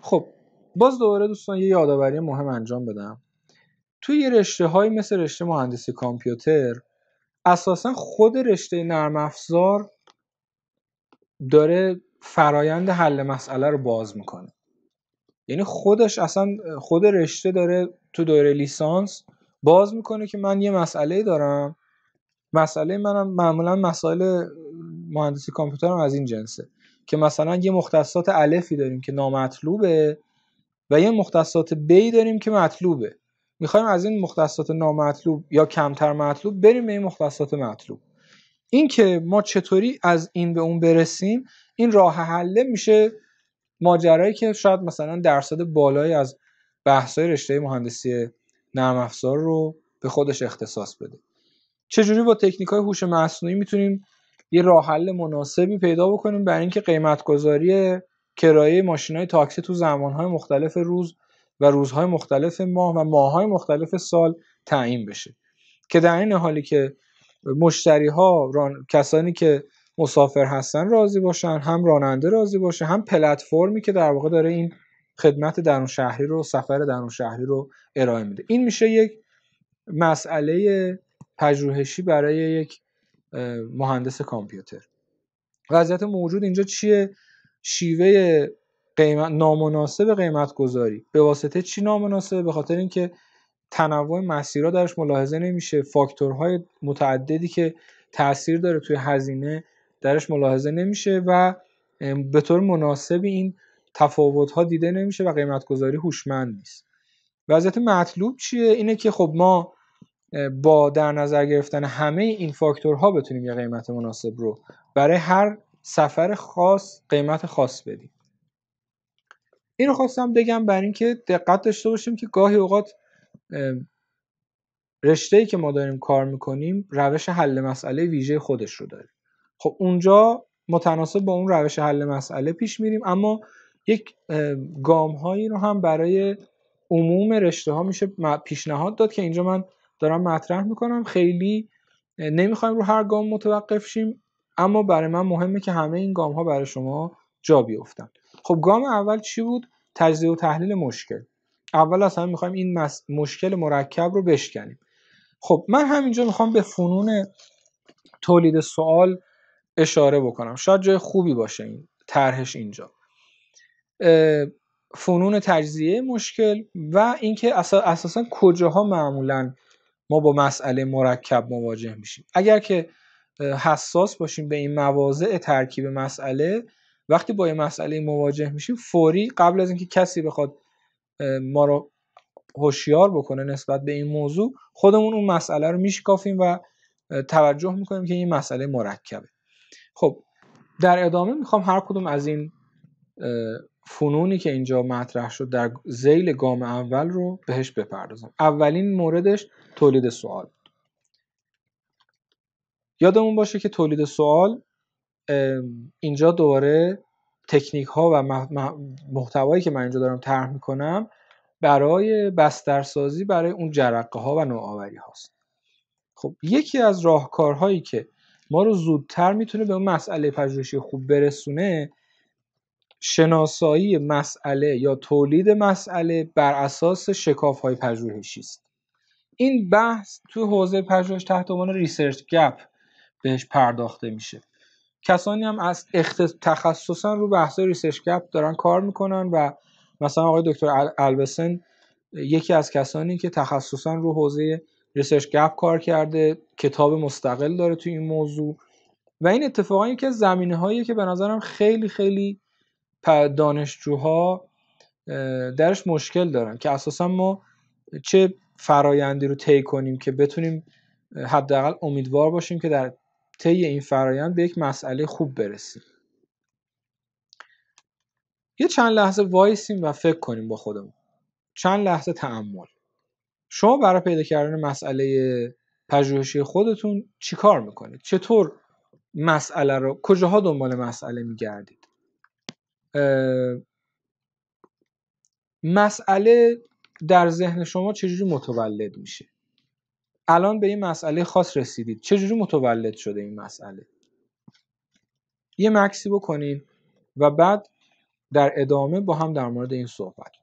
خب باز دوباره دوستان یه یادآوری مهم انجام بدم توی یه رشته های مثل رشته مهندسی کامپیوتر اساسا خود رشته نرم افزار داره فرایند حل مسئله رو باز میکنه یعنی خودش اصلا خود رشته داره تو دوره لیسانس باز میکنه که من یه مسئله دارم مسئله منم معمولا مسائل مهندسی کامپیوتر از این جنسه که مثلا یه مختصات الفی داریم که نامطلوبه و یه مختصات بی داریم که مطلوبه میخوایم از این مختصات نامطلوب یا کمتر مطلوب بریم به این مختصات مطلوب این که ما چطوری از این به اون برسیم این راه حله میشه ماجرایی که شاید مثلا درصد بالایی از بحث‌های رشته مهندسی نرم افزار رو به خودش اختصاص بده چجوری با تکنیک های هوش مصنوعی میتونیم یه راه حل مناسبی پیدا بکنیم برای اینکه قیمت گذاری کرایه ماشین های تاکسی تو زمان های مختلف روز و روزهای مختلف ماه و ماههای مختلف سال تعیین بشه که در این حالی که مشتری ها ران... کسانی که مسافر هستن راضی باشن هم راننده راضی باشه هم پلتفرمی که در واقع داره این خدمت درون شهری رو سفر درون شهری رو ارائه میده این میشه یک مسئله پژوهشی برای یک مهندس کامپیوتر وضعیت موجود اینجا چیه شیوه قیمت نامناسب قیمت گذاری به واسطه چی نامناسب به خاطر اینکه تنوع مسیرها درش ملاحظه نمیشه فاکتورهای متعددی که تاثیر داره توی هزینه درش ملاحظه نمیشه و به طور مناسبی این تفاوت ها دیده نمیشه و قیمت گذاری هوشمند نیست وضعیت مطلوب چیه اینه که خب ما با در نظر گرفتن همه این فاکتورها بتونیم یه قیمت مناسب رو برای هر سفر خاص قیمت خاص بدیم این رو خواستم بگم برای اینکه دقت داشته باشیم که گاهی اوقات رشته ای که ما داریم کار میکنیم روش حل مسئله ویژه خودش رو داره خب اونجا متناسب با اون روش حل مسئله پیش میریم اما یک گام هایی رو هم برای عموم رشته ها میشه پیشنهاد داد که اینجا من دارم مطرح میکنم خیلی نمیخوایم رو هر گام متوقف شیم اما برای من مهمه که همه این گام ها برای شما جا بیفتن خب گام اول چی بود تجزیه و تحلیل مشکل اول اصلا میخوایم این مشکل مرکب رو بشکنیم خب من همینجا میخوام به فنون تولید سوال اشاره بکنم شاید جای خوبی باشه این طرحش اینجا فنون تجزیه مشکل و اینکه اساسا کجاها معمولا ما با مسئله مرکب مواجه میشیم اگر که حساس باشیم به این مواضع ترکیب مسئله وقتی با یه مسئله مواجه میشیم فوری قبل از اینکه کسی بخواد ما رو هوشیار بکنه نسبت به این موضوع خودمون اون مسئله رو میشکافیم و توجه میکنیم که این مسئله مرکبه خب در ادامه میخوام هر کدوم از این فنونی که اینجا مطرح شد در زیل گام اول رو بهش بپردازم اولین موردش تولید سوال یادمون باشه که تولید سوال اینجا دوباره تکنیک ها و محتوایی که من اینجا دارم طرح میکنم برای بسترسازی برای اون جرقه ها و نوآوری هاست خب یکی از راهکارهایی که ما رو زودتر میتونه به اون مسئله پژوهشی خوب برسونه شناسایی مسئله یا تولید مسئله بر اساس شکاف های پژوهشی است این بحث تو حوزه پژوهش تحت عنوان ریسرچ گپ بهش پرداخته میشه کسانی هم از اخت... تخصصا رو بحث ریسرچ گپ دارن کار میکنن و مثلا آقای دکتر البسن یکی از کسانی که تخصصا رو حوزه ریسرچ گپ کار کرده کتاب مستقل داره تو این موضوع و این اتفاقا یکی از زمینه هایی که به نظرم خیلی خیلی دانشجوها درش مشکل دارن که اساسا ما چه فرایندی رو طی کنیم که بتونیم حداقل امیدوار باشیم که در طی این فرایند به یک مسئله خوب برسیم یه چند لحظه وایسیم و فکر کنیم با خودمون چند لحظه تعمل شما برای پیدا کردن مسئله پژوهشی خودتون چیکار میکنید چطور مسئله رو کجاها دنبال مسئله میگردید مسئله در ذهن شما چجوری متولد میشه الان به این مسئله خاص رسیدید چجوری متولد شده این مسئله یه مکسی بکنید و بعد در ادامه با هم در مورد این صحبت